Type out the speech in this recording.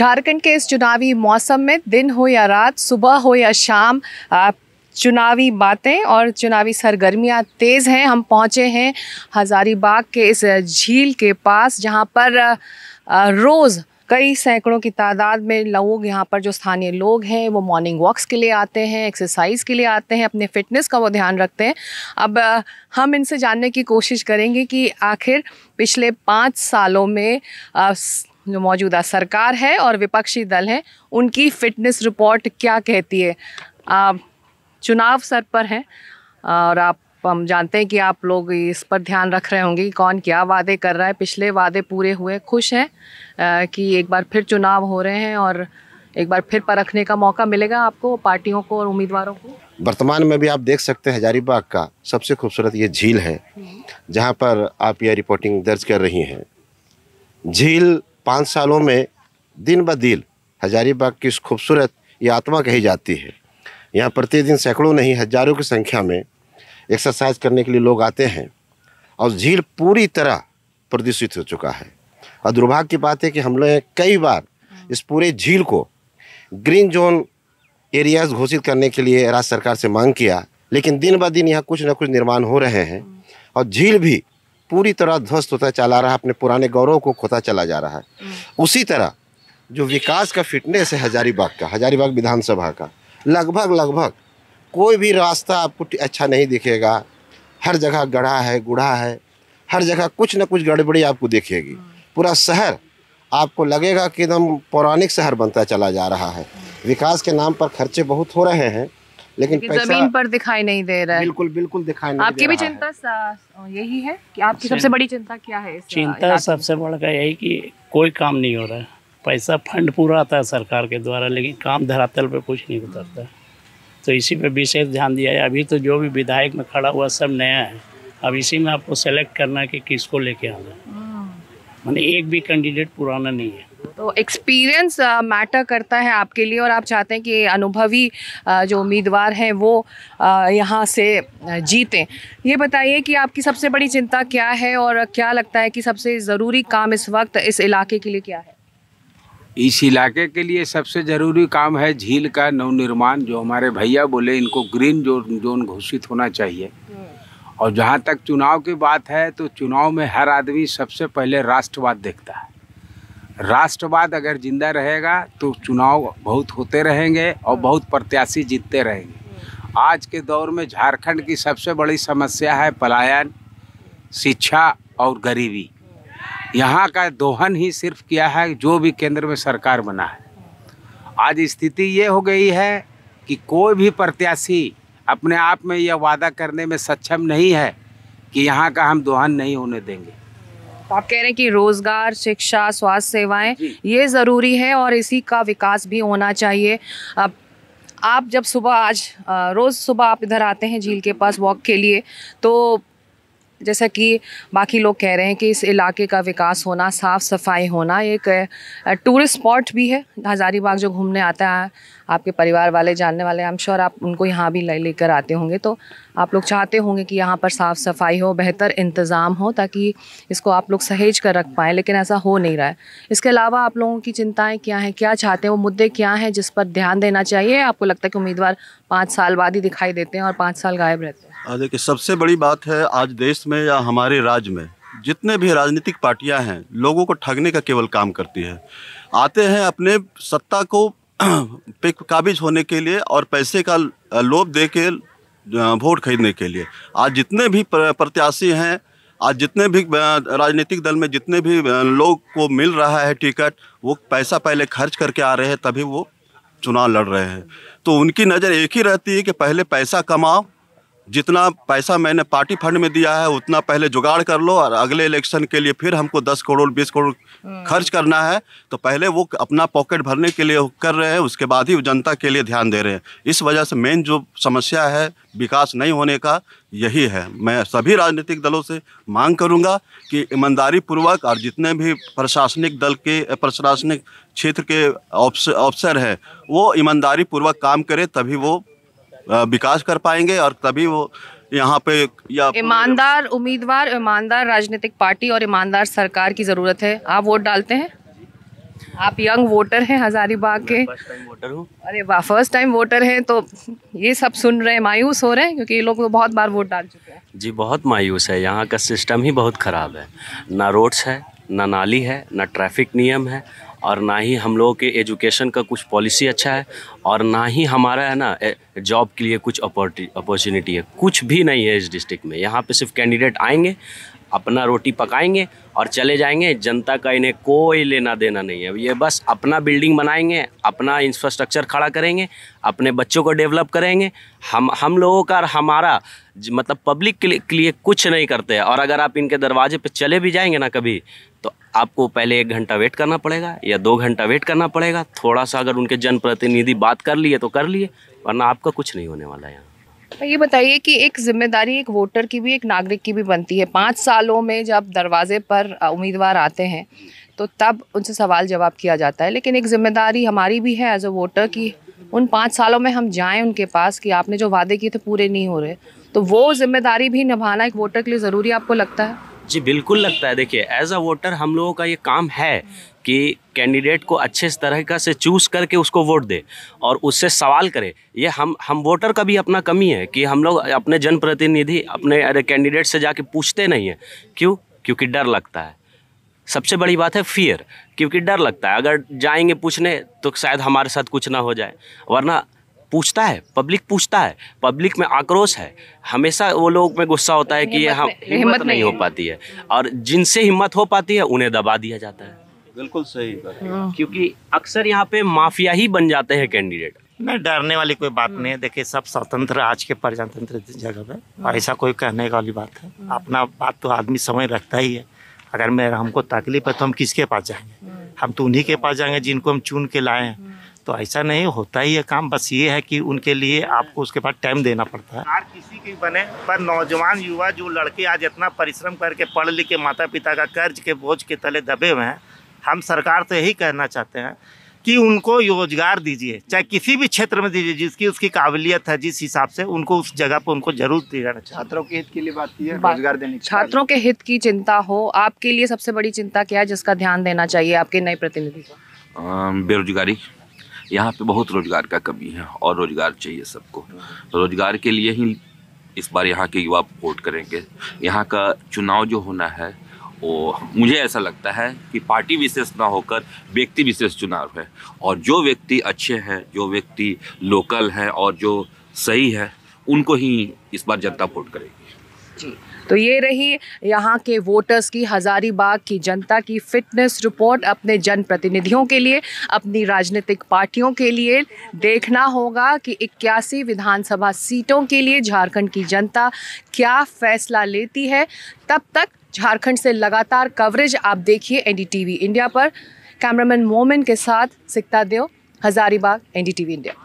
झारखंड के इस चुनावी मौसम में दिन हो या रात सुबह हो या शाम आप चुनावी बातें और चुनावी सरगर्मियां तेज़ हैं हम पहुंचे हैं हज़ारीबाग के इस झील के पास जहां पर रोज़ कई सैकड़ों की तादाद में लोग यहाँ पर जो स्थानीय लोग हैं वो मॉर्निंग वॉक्स के लिए आते हैं एक्सरसाइज के लिए आते हैं अपने फिटनेस का वो ध्यान रखते हैं अब हम इनसे जानने की कोशिश करेंगे कि आखिर पिछले पाँच सालों में जो मौजूदा सरकार है और विपक्षी दल हैं उनकी फिटनेस रिपोर्ट क्या कहती है आप चुनाव सर पर हैं और आप हम जानते हैं कि आप लोग इस पर ध्यान रख रहे होंगे कि कौन क्या वादे कर रहा है पिछले वादे पूरे हुए खुश हैं कि एक बार फिर चुनाव हो रहे हैं और एक बार फिर परखने का मौका मिलेगा आपको पार्टियों को और उम्मीदवारों को वर्तमान में भी आप देख सकते हैं हजारीबाग का सबसे खूबसूरत ये झील है जहाँ पर आप यह रिपोर्टिंग दर्ज कर रही हैं झील पाँच सालों में दिन ब दिन हजारीबाग की इस खूबसूरत आत्मा कही जाती है यहाँ प्रतिदिन सैकड़ों नहीं हजारों की संख्या में एक्सरसाइज करने के लिए लोग आते हैं और झील पूरी तरह प्रदूषित हो चुका है और दुर्भाग्य की बात है कि हम लोग कई बार हम्म। इस पूरे झील को ग्रीन जोन एरियाज घोषित करने के लिए राज्य सरकार से मांग किया लेकिन दिन ब दिन यहाँ कुछ ना कुछ निर्माण हो रहे हैं हम्म। और झील भी पूरी तरह ध्वस्त होता चला रहा है अपने पुराने गौरव को खोता चला जा रहा है हम्म। उसी तरह जो विकास का फिटनेस है हजारीबाग का हजारीबाग विधानसभा का लगभग लगभग कोई भी रास्ता आपको अच्छा नहीं दिखेगा हर जगह गढ़ा है गुढ़ा है हर जगह कुछ ना कुछ गड़बड़ी आपको दिखेगी हम्म। पूरा शहर आपको लगेगा कि एकदम पौराणिक शहर बनता चला जा रहा है हम्म। विकास के नाम पर खर्चे बहुत हो रहे हैं लेकिन जमीन पर दिखाई नहीं दे रहा है बिल्कुल बिल्कुल दिखाई नहीं आपकी भी चिंता यही है कि आपकी सबसे बड़ी चिंता क्या है चिंता सबसे बड़ा यही कि कोई काम नहीं हो रहा है पैसा फंड पूरा आता है सरकार के द्वारा लेकिन काम धरातल पर कुछ नहीं उतरता तो इसी पे विशेष ध्यान दिया है अभी तो जो भी विधायक में खड़ा हुआ सब नया है अब इसी में आपको सेलेक्ट करना है कि किसको लेके आना है हाँ। मैंने एक भी कैंडिडेट पुराना नहीं है तो एक्सपीरियंस मैटर uh, करता है आपके लिए और आप चाहते हैं कि अनुभवी uh, जो उम्मीदवार हैं वो uh, यहाँ से जीतें ये बताइए कि आपकी सबसे बड़ी चिंता क्या है और क्या लगता है कि सबसे ज़रूरी काम इस वक्त इस इलाके के लिए क्या है इस इलाके के लिए सबसे ज़रूरी काम है झील का नवनिर्माण जो हमारे भैया बोले इनको ग्रीन जोन जोन घोषित होना चाहिए हम्म। और जहाँ तक चुनाव की बात है तो चुनाव में हर आदमी सबसे पहले राष्ट्रवाद देखता है राष्ट्रवाद अगर जिंदा रहेगा तो चुनाव बहुत होते रहेंगे और हाँ। बहुत प्रत्याशी जीतते रहेंगे आज के दौर में झारखंड की सबसे बड़ी समस्या है पलायन शिक्षा और गरीबी यहाँ का दोहन ही सिर्फ किया है जो भी केंद्र में सरकार बना है आज स्थिति ये हो गई है कि कोई भी प्रत्याशी अपने आप में यह वादा करने में सक्षम नहीं है कि यहाँ का हम दोहन नहीं होने देंगे आप कह रहे हैं कि रोज़गार शिक्षा स्वास्थ्य सेवाएं ये ज़रूरी है और इसी का विकास भी होना चाहिए अब आप जब सुबह आज रोज़ सुबह आप इधर आते हैं झील के पास वॉक के लिए तो जैसा कि बाकी लोग कह रहे हैं कि इस इलाके का विकास होना साफ़ सफाई होना एक टूरिस्ट स्पॉट भी है हज़ारीबाग जो घूमने आता है आपके परिवार वाले जानने वाले आई एम श्योर आप उनको यहाँ भी लेकर आते होंगे तो आप लोग चाहते होंगे कि यहाँ पर साफ़ सफाई हो बेहतर इंतज़ाम हो ताकि इसको आप लोग सहेज कर रख पाएँ लेकिन ऐसा हो नहीं रहा है इसके अलावा आप लोगों की चिंताएँ क्या हैं क्या चाहते हैं वो मुद्दे क्या हैं जिस पर ध्यान देना चाहिए आपको लगता है कि उम्मीदवार पाँच साल बाद ही दिखाई देते हैं और पाँच साल गायब रहते हैं देखिए सबसे बड़ी बात है आज देश में या हमारे राज्य में जितने भी राजनीतिक पार्टियां हैं लोगों को ठगने का केवल काम करती है आते हैं अपने सत्ता को पे काबिज होने के लिए और पैसे का लोभ दे के वोट खरीदने के लिए आज जितने भी प्रत्याशी हैं आज जितने भी राजनीतिक दल में जितने भी लोग को मिल रहा है टिकट वो पैसा पहले खर्च करके आ रहे हैं तभी वो चुनाव लड़ रहे हैं तो उनकी नज़र एक ही रहती है कि पहले पैसा कमाओ जितना पैसा मैंने पार्टी फंड में दिया है उतना पहले जुगाड़ कर लो और अगले इलेक्शन के लिए फिर हमको दस करोड़ बीस करोड़ हम्म। खर्च करना है तो पहले वो अपना पॉकेट भरने के लिए कर रहे हैं उसके बाद ही जनता के लिए ध्यान दे रहे हैं इस वजह से मेन जो समस्या है विकास नहीं होने का यही है मैं सभी राजनीतिक दलों से मांग करूँगा कि ईमानदारी पूर्वक और जितने भी प्रशासनिक दल के प्रशासनिक क्षेत्र के अफसर हैं वो ईमानदारी पूर्वक काम करें तभी वो विकास कर पाएंगे और तभी वो यहाँ पे या ईमानदार उम्मीदवार ईमानदार राजनीतिक पार्टी और ईमानदार सरकार की ज़रूरत है आप वोट डालते हैं आप यंग वोटर हैं हजारीबाग के वोटर हूँ अरे वाह फर्स्ट टाइम वोटर हैं तो ये सब सुन रहे हैं मायूस हो रहे हैं क्योंकि ये लोग तो बहुत बार वोट डाल चुके हैं जी बहुत मायूस है यहाँ का सिस्टम ही बहुत ख़राब है ना रोड्स है ना नाली है ना ट्रैफिक नियम है और ना ही हम लोगों के एजुकेशन का कुछ पॉलिसी अच्छा है और ना ही हमारा है ना जॉब के लिए कुछ अपॉर्चुनिटी है कुछ भी नहीं है इस डिस्ट्रिक्ट में यहाँ पे सिर्फ कैंडिडेट आएंगे अपना रोटी पकाएंगे और चले जाएंगे जनता का इन्हें कोई लेना देना नहीं है ये बस अपना बिल्डिंग बनाएंगे अपना इंफ्रास्ट्रक्चर खड़ा करेंगे अपने बच्चों को डेवलप करेंगे हम हम लोगों का हमारा मतलब पब्लिक के लिए कुछ नहीं करते हैं और अगर आप इनके दरवाजे पर चले भी जाएंगे ना कभी तो आपको पहले एक घंटा वेट करना पड़ेगा या दो घंटा वेट करना पड़ेगा थोड़ा सा अगर उनके जनप्रतिनिधि बात कर लिए तो कर लिए वरना आपका कुछ नहीं होने वाला है यहाँ ये बताइए कि एक जिम्मेदारी एक वोटर की भी एक नागरिक की भी बनती है पाँच सालों में जब दरवाजे पर उम्मीदवार आते हैं तो तब उनसे सवाल जवाब किया जाता है लेकिन एक जिम्मेदारी हमारी भी है एज अ वोटर की उन पाँच सालों में हम जाएं उनके पास कि आपने जो वादे किए थे पूरे नहीं हो रहे तो वो जिम्मेदारी भी निभाना एक वोटर के लिए ज़रूरी आपको लगता है जी बिल्कुल लगता है देखिए एज अ वोटर हम लोगों का ये काम है कि कैंडिडेट को अच्छे तरह का से चूज करके उसको वोट दे और उससे सवाल करे ये हम हम वोटर का भी अपना कमी है कि हम लोग अपने जनप्रतिनिधि अपने अरे कैंडिडेट से जाके पूछते नहीं हैं क्यों क्योंकि डर लगता है सबसे बड़ी बात है फियर क्योंकि डर लगता है अगर जाएंगे पूछने तो शायद हमारे साथ कुछ ना हो जाए वरना पूछता है पब्लिक पूछता है पब्लिक में आक्रोश है हमेशा वो लोग में गुस्सा होता है कि ये हम हाँ, हिम्मत नहीं हो पाती है और जिनसे हिम्मत हो पाती है उन्हें दबा दिया जाता है बिल्कुल सही बात हाँ। क्योंकि अक्सर यहाँ पे माफिया ही बन जाते हैं कैंडिडेट नहीं डरने वाली कोई बात हाँ। नहीं है देखिए सब स्वतंत्र आज के प्रजातंत्र जगह में ऐसा कोई कहने वाली बात है अपना बात तो आदमी समय रखता ही है अगर मेरा हमको तकलीफ है तो हम किसके पास जाएंगे हम तो उन्हीं के पास जाएंगे जिनको हम चुन के लाए हैं तो ऐसा नहीं होता ही है काम बस ये है कि उनके लिए आपको उसके बाद टाइम देना पड़ता है आज किसी की बने पर नौजवान युवा जो लड़के आज इतना परिश्रम करके पढ़ लिख के माता पिता का कर्ज के बोझ के तले दबे हुए हैं हम सरकार से यही कहना चाहते हैं कि उनको रोजगार दीजिए चाहे किसी भी क्षेत्र में दीजिए जिसकी उसकी काबिलियत है जिस हिसाब से उनको उस जगह पर उनको जरूर दी जाना छात्रों के हित के लिए बात की है रोजगार देने की छात्रों के हित की चिंता हो आपके लिए सबसे बड़ी चिंता क्या है जिसका ध्यान देना चाहिए आपके नए प्रतिनिधि को बेरोजगारी यहाँ पे बहुत रोज़गार का कमी है और रोज़गार चाहिए सबको रोज़गार के लिए ही इस बार यहाँ के युवा वोट करेंगे यहाँ का चुनाव जो होना है वो मुझे ऐसा लगता है कि पार्टी विशेष ना होकर व्यक्ति विशेष चुनाव है और जो व्यक्ति अच्छे हैं जो व्यक्ति लोकल हैं और जो सही है उनको ही इस बार जनता वोट करेगी जी तो ये रही यहाँ के वोटर्स की हज़ारीबाग की जनता की फिटनेस रिपोर्ट अपने जनप्रतिनिधियों के लिए अपनी राजनीतिक पार्टियों के लिए देखना होगा कि इक्यासी विधानसभा सीटों के लिए झारखंड की जनता क्या फैसला लेती है तब तक झारखंड से लगातार कवरेज आप देखिए एनडीटीवी इंडिया पर कैमरामैन मोमिन के साथ सिक्ता देव हज़ारीबाग एनडीटीवी इंडिया